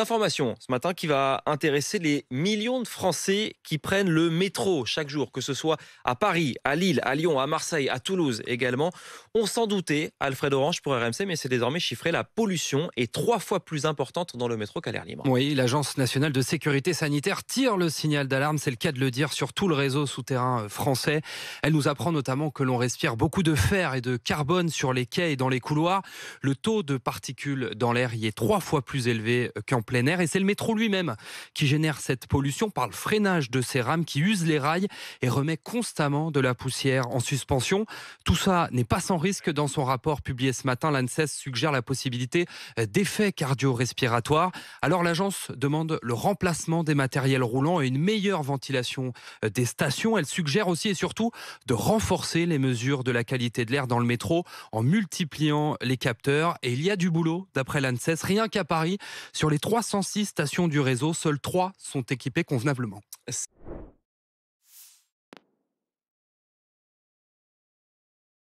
information ce matin qui va intéresser les millions de Français qui prennent le métro chaque jour, que ce soit à Paris, à Lille, à Lyon, à Marseille, à Toulouse également. On s'en doutait, Alfred Orange pour RMC, mais c'est désormais chiffré, la pollution est trois fois plus importante dans le métro qu'à l'air libre. Oui, l'Agence nationale de sécurité sanitaire tire le signal d'alarme, c'est le cas de le dire, sur tout le réseau souterrain euh, français. Elle nous apprend notamment que l'on respire beaucoup de fer et de carbone sur les quais et dans les couloirs. Le taux de particules dans l'air y est trois fois plus élevé euh, qu'en plein Et c'est le métro lui-même qui génère cette pollution par le freinage de ses rames qui usent les rails et remet constamment de la poussière en suspension. Tout ça n'est pas sans risque. Dans son rapport publié ce matin, l'ANSES suggère la possibilité d'effets cardio-respiratoires. Alors l'agence demande le remplacement des matériels roulants et une meilleure ventilation des stations. Elle suggère aussi et surtout de renforcer les mesures de la qualité de l'air dans le métro en multipliant les capteurs. Et il y a du boulot, d'après l'ANSES, rien qu'à Paris, sur les trois 306 stations du réseau, seules 3 sont équipées convenablement.